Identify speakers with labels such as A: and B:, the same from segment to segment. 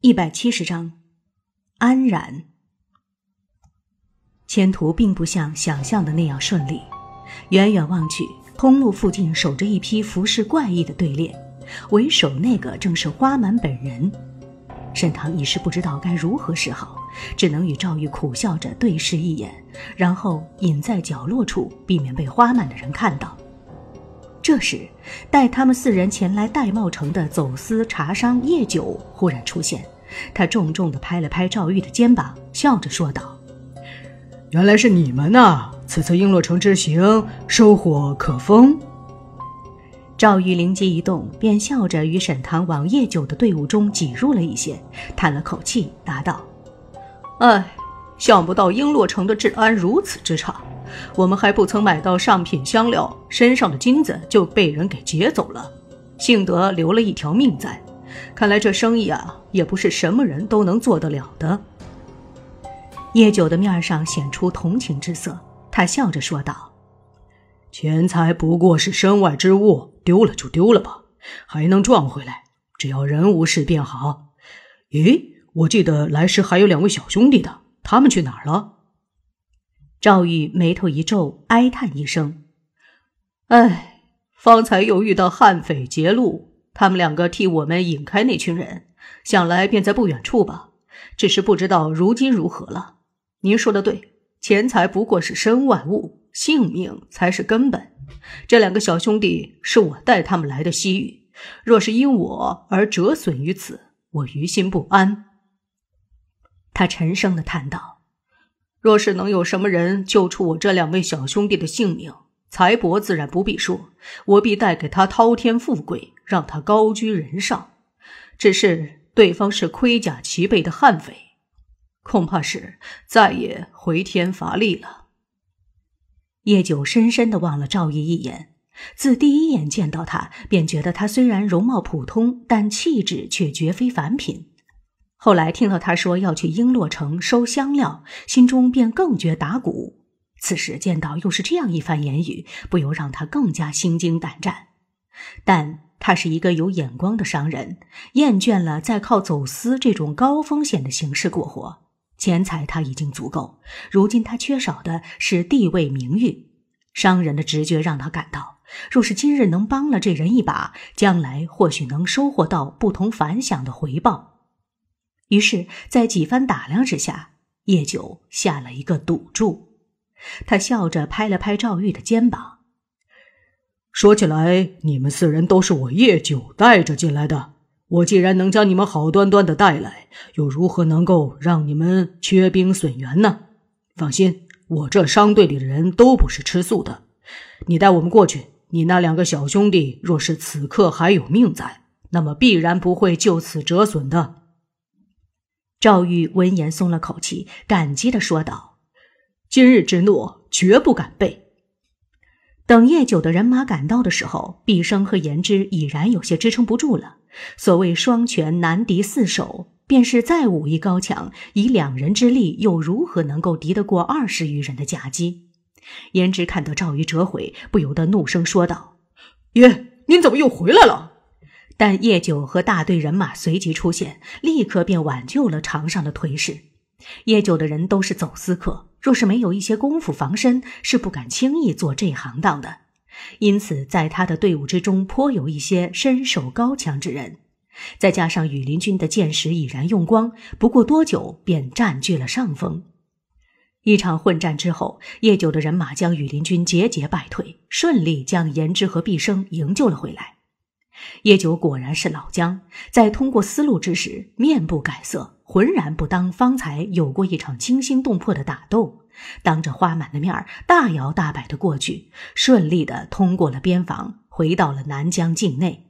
A: 一百七十章，安然。前途并不像想象的那样顺利。远远望去，通路附近守着一批服饰怪异的队列，为首那个正是花满本人。沈棠一时不知道该如何是好，只能与赵玉苦笑着对视一眼，然后隐在角落处，避免被花满的人看到。这时，带他们四人前来玳瑁城的走私茶商叶九忽然出现，他重重地拍了拍赵玉的肩膀，笑着说道：“原来是你们呐！此次璎珞城之行收获可丰。”赵玉灵机一动，便笑着与沈棠往叶九的队伍中挤入了一些，叹了口气，答道：“哎。”想不到璎珞城的治安如此之差，我们还不曾买到上品香料，身上的金子就被人给劫走了。幸得留了一条命在，看来这生意啊，也不是什么人都能做得了的。叶九的面上显出同情之色，他笑着说道：“钱财不过是身外之物，丢了就丢了吧，还能赚回来。只要人无事便好。”咦，我记得来时还有两位小兄弟的。他们去哪儿了？赵玉眉头一皱，哀叹一声：“哎，方才又遇到悍匪劫路，他们两个替我们引开那群人，想来便在不远处吧。只是不知道如今如何了。”您说的对，钱财不过是身外物，性命才是根本。这两个小兄弟是我带他们来的西域，若是因我而折损于此，我于心不安。他沉声的叹道：“若是能有什么人救出我这两位小兄弟的性命，财帛自然不必说，我必带给他滔天富贵，让他高居人上。只是对方是盔甲齐备的悍匪，恐怕是再也回天乏力了。”叶九深深的望了赵毅一眼，自第一眼见到他，便觉得他虽然容貌普通，但气质却绝非凡品。后来听到他说要去璎珞城收香料，心中便更觉打鼓。此时见到又是这样一番言语，不由让他更加心惊胆战。但他是一个有眼光的商人，厌倦了再靠走私这种高风险的形式过活。钱财他已经足够，如今他缺少的是地位、名誉。商人的直觉让他感到，若是今日能帮了这人一把，将来或许能收获到不同凡响的回报。于是，在几番打量之下，叶九下了一个赌注。他笑着拍了拍赵玉的肩膀，说：“起来，你们四人都是我叶九带着进来的。我既然能将你们好端端的带来，又如何能够让你们缺兵损员呢？放心，我这商队里的人都不是吃素的。你带我们过去，你那两个小兄弟若是此刻还有命在，那么必然不会就此折损的。”赵玉闻言松了口气，感激的说道：“今日之诺，绝不敢背。”等夜九的人马赶到的时候，毕生和颜之已然有些支撑不住了。所谓双拳难敌四手，便是再武艺高强，以两人之力又如何能够敌得过二十余人的夹击？颜之看到赵玉折回，不由得怒声说道：“爷，您怎么又回来了？”但叶九和大队人马随即出现，立刻便挽救了场上的颓势。叶九的人都是走私客，若是没有一些功夫防身，是不敢轻易做这行当的。因此，在他的队伍之中，颇有一些身手高强之人。再加上羽林军的箭矢已然用光，不过多久便占据了上风。一场混战之后，叶九的人马将羽林军节节败退，顺利将颜之和毕生营救了回来。叶九果然是老姜，在通过思路之时，面不改色，浑然不当。方才有过一场惊心动魄的打斗，当着花满的面儿，大摇大摆的过去，顺利的通过了边防，回到了南疆境内。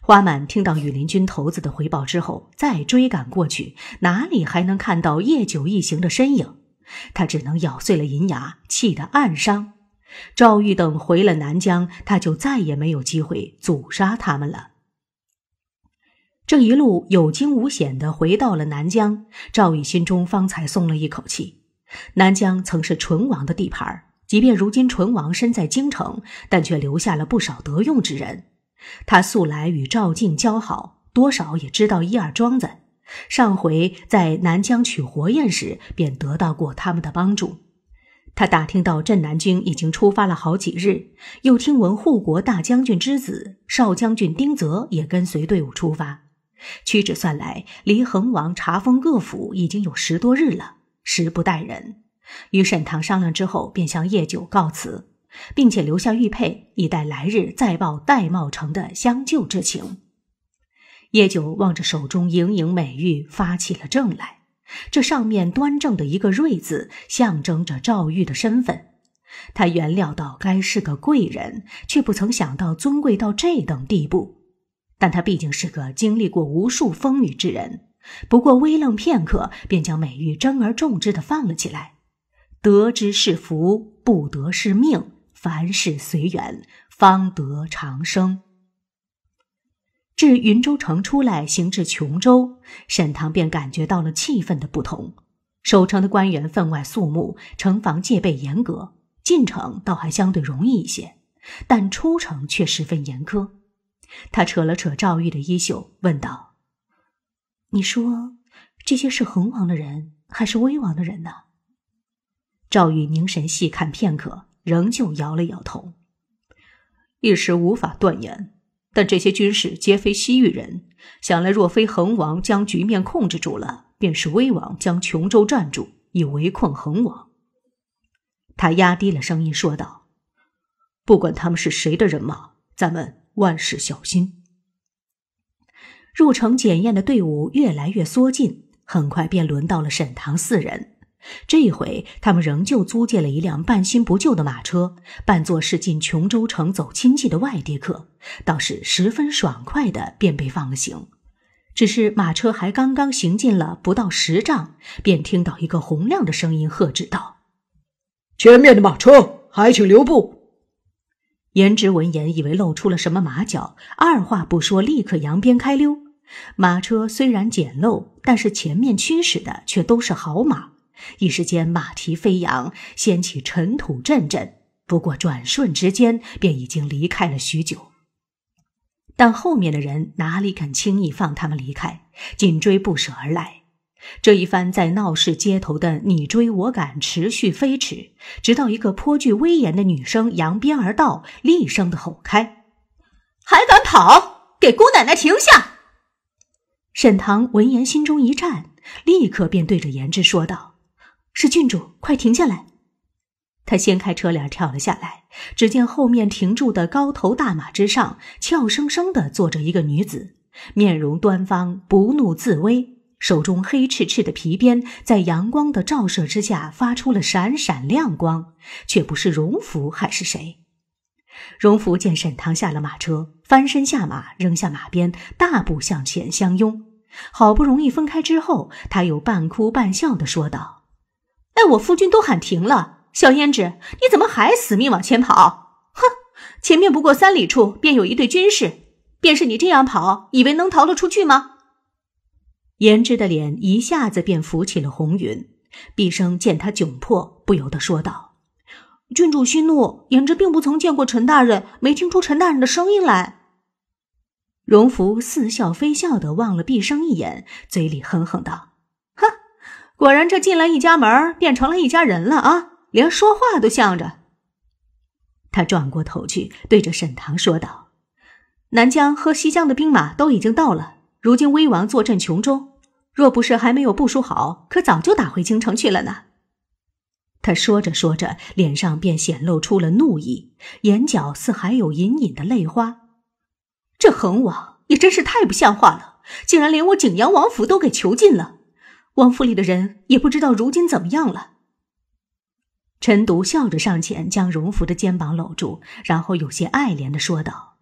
A: 花满听到羽林军头子的回报之后，再追赶过去，哪里还能看到叶九一行的身影？他只能咬碎了银牙，气得暗伤。赵玉等回了南疆，他就再也没有机会阻杀他们了。这一路有惊无险的回到了南疆，赵玉心中方才松了一口气。南疆曾是醇王的地盘，即便如今醇王身在京城，但却留下了不少得用之人。他素来与赵晋交好，多少也知道一二庄子。上回在南疆取活燕时，便得到过他们的帮助。他打听到镇南军已经出发了好几日，又听闻护国大将军之子少将军丁泽也跟随队伍出发。屈指算来，离恒王查封各府已经有十多日了，时不待人。与沈唐商量之后，便向叶九告辞，并且留下玉佩以待来日再报戴茂成的相救之情。叶九望着手中莹莹美玉，发起了怔来。这上面端正的一个“瑞”字，象征着赵玉的身份。他原料到该是个贵人，却不曾想到尊贵到这等地步。但他毕竟是个经历过无数风雨之人，不过微愣片刻，便将美玉争而重之的放了起来。得之是福，不得是命，凡事随缘，方得长生。至云州城出来，行至琼州，沈唐便感觉到了气氛的不同。守城的官员分外肃穆，城防戒备严格。进城倒还相对容易一些，但出城却十分严苛。他扯了扯赵玉的衣袖，问道：“你说，这些是恒王的人，还是威王的人呢？”赵玉凝神细看片刻，仍旧摇了摇头，一时无法断言。但这些军士皆非西域人，想来若非恒王将局面控制住了，便是威王将琼州占住以围困恒王。他压低了声音说道：“不管他们是谁的人马，咱们万事小心。”入城检验的队伍越来越缩近，很快便轮到了沈唐四人。这回他们仍旧租借了一辆半新不旧的马车，扮作是进琼州城走亲戚的外地客，倒是十分爽快的便被放了行。只是马车还刚刚行进了不到十丈，便听到一个洪亮的声音喝止道：“前面的马车，还请留步。”颜值闻言以为露出了什么马脚，二话不说，立刻扬鞭开溜。马车虽然简陋，但是前面驱使的却都是好马。一时间马蹄飞扬，掀起尘土阵阵。不过转瞬之间便已经离开了许久。但后面的人哪里肯轻易放他们离开，紧追不舍而来。这一番在闹市街头的你追我赶，持续飞驰，直到一个颇具威严的女生扬鞭而到，厉声的吼开：“还敢跑？给姑奶奶停下！”沈棠闻言心中一颤，立刻便对着言之说道。是郡主，快停下来！他掀开车帘跳了下来，只见后面停住的高头大马之上，俏生生的坐着一个女子，面容端方，不怒自威，手中黑赤赤的皮鞭在阳光的照射之下发出了闪闪亮光，却不是荣福还是谁？荣福见沈棠下了马车，翻身下马，扔下马鞭，大步向前相拥。好不容易分开之后，他又半哭半笑的说道。哎，我夫君都喊停了，小胭脂，你怎么还死命往前跑？哼，前面不过三里处便有一队军士，便是你这样跑，以为能逃得出去吗？胭脂的脸一下子便浮起了红云。毕生见他窘迫，不由得说道：“郡主息怒，胭脂并不曾见过陈大人，没听出陈大人的声音来。”荣福似笑非笑地望了毕生一眼，嘴里哼哼道。果然，这进来一家门，变成了一家人了啊！连说话都向着。他转过头去，对着沈棠说道：“南疆和西疆的兵马都已经到了，如今威王坐镇琼州，若不是还没有部署好，可早就打回京城去了呢。”他说着说着，脸上便显露出了怒意，眼角似还有隐隐的泪花。这恒王也真是太不像话了，竟然连我景阳王府都给囚禁了。王府里的人也不知道如今怎么样了。陈独笑着上前，将荣福的肩膀搂住，然后有些爱怜的说道：“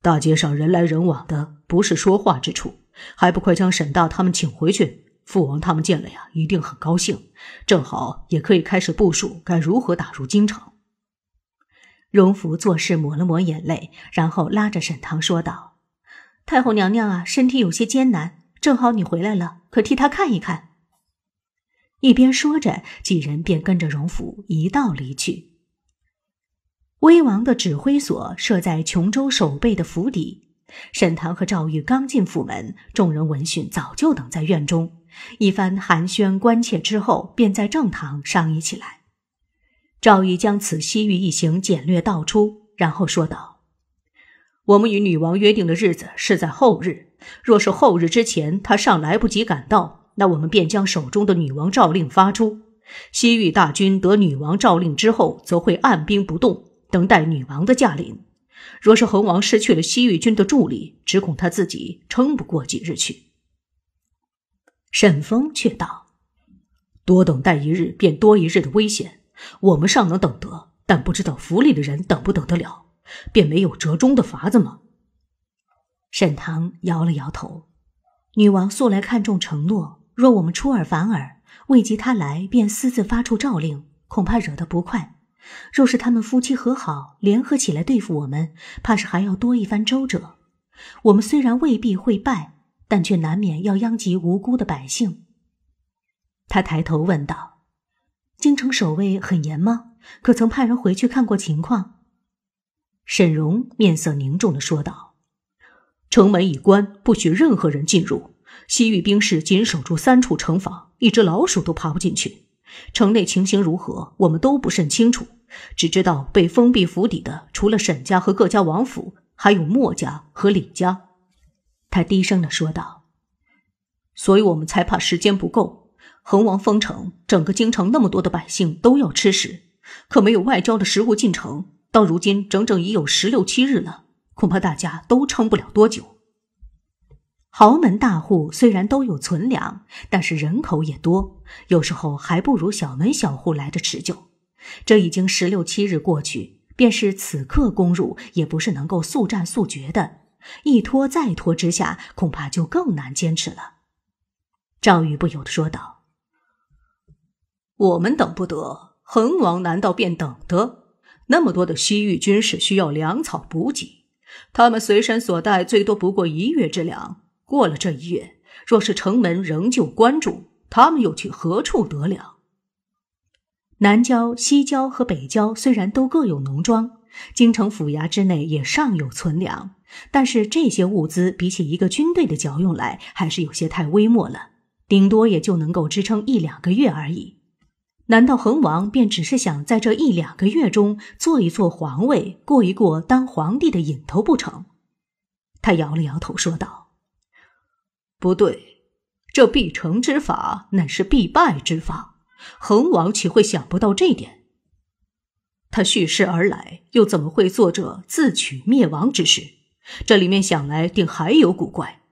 A: 大街上人来人往的，不是说话之处，还不快将沈大他们请回去？父王他们见了呀，一定很高兴。正好也可以开始部署，该如何打入京城。”荣福做事抹了抹眼泪，然后拉着沈棠说道：“太后娘娘啊，身体有些艰难。”正好你回来了，可替他看一看。一边说着，几人便跟着荣府一道离去。威王的指挥所设在琼州守备的府邸。沈棠和赵玉刚进府门，众人闻讯早就等在院中。一番寒暄关切之后，便在正堂商议起来。赵玉将此西域一行简略道出，然后说道：“我们与女王约定的日子是在后日。”若是后日之前他尚来不及赶到，那我们便将手中的女王诏令发出。西域大军得女王诏令之后，则会按兵不动，等待女王的驾临。若是恒王失去了西域军的助力，只恐他自己撑不过几日去。沈峰却道：“多等待一日，便多一日的危险。我们尚能等得，但不知道府里的人等不等得了，便没有折中的法子吗？”沈棠摇了摇头，女王素来看重承诺，若我们出尔反尔，未及她来便私自发出诏令，恐怕惹得不快。若是他们夫妻和好，联合起来对付我们，怕是还要多一番周折。我们虽然未必会败，但却难免要殃及无辜的百姓。他抬头问道：“京城守卫很严吗？可曾派人回去看过情况？”沈荣面色凝重的说道。城门已关，不许任何人进入。西域兵士仅守住三处城防，一只老鼠都爬不进去。城内情形如何，我们都不甚清楚，只知道被封闭府邸的，除了沈家和各家王府，还有墨家和李家。他低声的说道：“所以我们才怕时间不够。恒王封城，整个京城那么多的百姓都要吃食，可没有外交的食物进城。到如今，整整已有十六七日了。”恐怕大家都撑不了多久。豪门大户虽然都有存粮，但是人口也多，有时候还不如小门小户来的持久。这已经十六七日过去，便是此刻攻入，也不是能够速战速决的。一拖再拖之下，恐怕就更难坚持了。赵宇不由得说道：“我们等不得，恒王难道便等得？那么多的西域军士需要粮草补给。”他们随身所带最多不过一月之粮，过了这一月，若是城门仍旧关住，他们又去何处得了？南郊、西郊和北郊虽然都各有农庄，京城府衙之内也尚有存粮，但是这些物资比起一个军队的剿用来，还是有些太微末了，顶多也就能够支撑一两个月而已。难道恒王便只是想在这一两个月中坐一坐皇位，过一过当皇帝的瘾头不成？他摇了摇头，说道：“不对，这必成之法乃是必败之法，恒王岂会想不到这点？他蓄势而来，又怎么会做这自取灭亡之事？这里面想来定还有古怪。”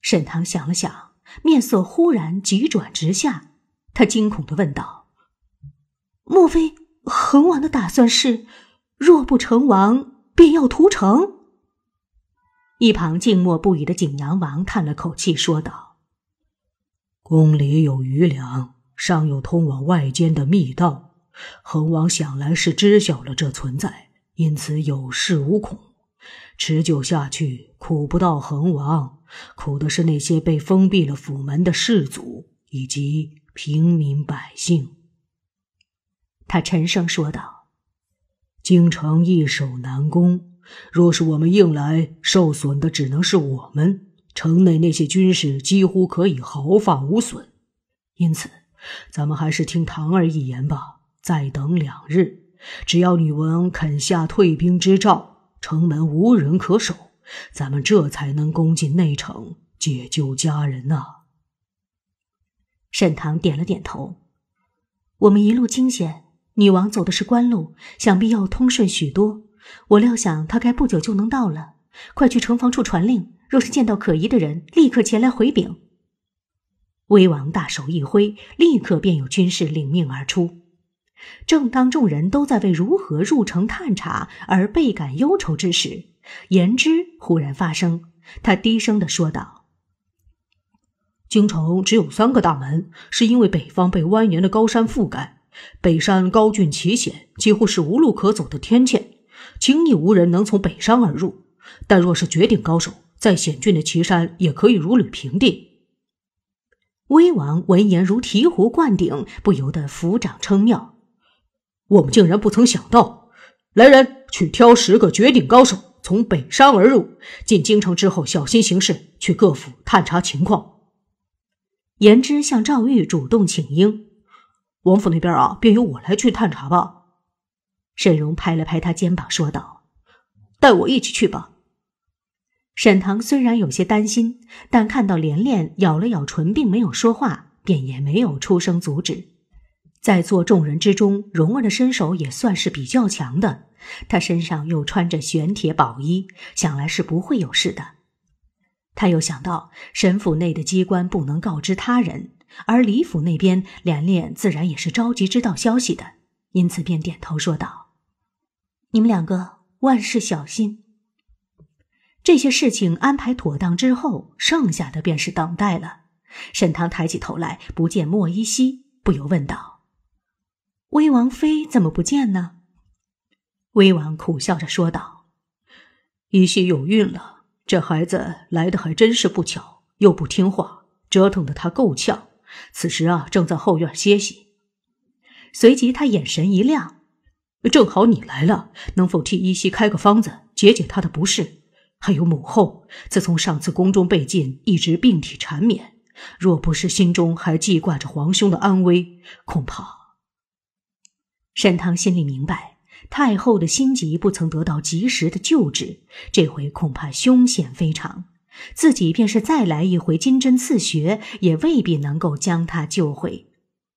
A: 沈棠想了想，面色忽然急转直下。他惊恐的问道：“莫非恒王的打算是，若不成王，便要屠城？”一旁静默不语的景阳王叹了口气说道：“宫里有余粮，尚有通往外间的密道。恒王想来是知晓了这存在，因此有恃无恐。持久下去，苦不到恒王，苦的是那些被封闭了府门的士族以及。”平民百姓，他沉声说道：“京城易守难攻，若是我们硬来，受损的只能是我们。城内那些军士几乎可以毫发无损，因此，咱们还是听唐儿一言吧。再等两日，只要女王肯下退兵之诏，城门无人可守，咱们这才能攻进内城，解救家人呐。”沈棠点了点头。我们一路惊险，女王走的是官路，想必要通顺许多。我料想她该不久就能到了。快去城防处传令，若是见到可疑的人，立刻前来回禀。威王大手一挥，立刻便有军士领命而出。正当众人都在为如何入城探查而倍感忧愁之时，言之忽然发声，他低声的说道。京城只有三个大门，是因为北方被蜿蜒的高山覆盖。北山高峻奇险，几乎是无路可走的天堑，轻易无人能从北山而入。但若是绝顶高手，在险峻的岐山也可以如履平地。威王闻言如醍醐灌顶，不由得抚掌称妙。我们竟然不曾想到，来人去挑十个绝顶高手从北山而入，进京城之后小心行事，去各府探查情况。言之向赵玉主动请缨，王府那边啊，便由我来去探查吧。沈荣拍了拍他肩膀，说道：“带我一起去吧。”沈腾虽然有些担心，但看到连连咬了咬唇，并没有说话，便也没有出声阻止。在座众人之中，蓉儿的身手也算是比较强的，她身上又穿着玄铁宝衣，想来是不会有事的。他又想到，沈府内的机关不能告知他人，而李府那边，莲莲自然也是着急知道消息的，因此便点头说道：“你们两个万事小心。这些事情安排妥当之后，剩下的便是等待了。”沈棠抬起头来，不见莫依稀，不由问道：“威王妃怎么不见呢？”威王苦笑着说道：“依稀有孕了。”这孩子来的还真是不巧，又不听话，折腾的他够呛。此时啊，正在后院歇息。随即他眼神一亮，正好你来了，能否替依稀开个方子，解解他的不适？还有母后，自从上次宫中被禁，一直病体缠绵。若不是心中还记挂着皇兄的安危，恐怕……沈棠心里明白。太后的心疾不曾得到及时的救治，这回恐怕凶险非常。自己便是再来一回金针刺穴，也未必能够将她救回。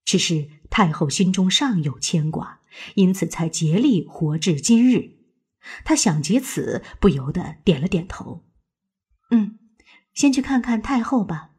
A: 只是太后心中尚有牵挂，因此才竭力活至今日。他想及此，不由得点了点头。嗯，先去看看太后吧。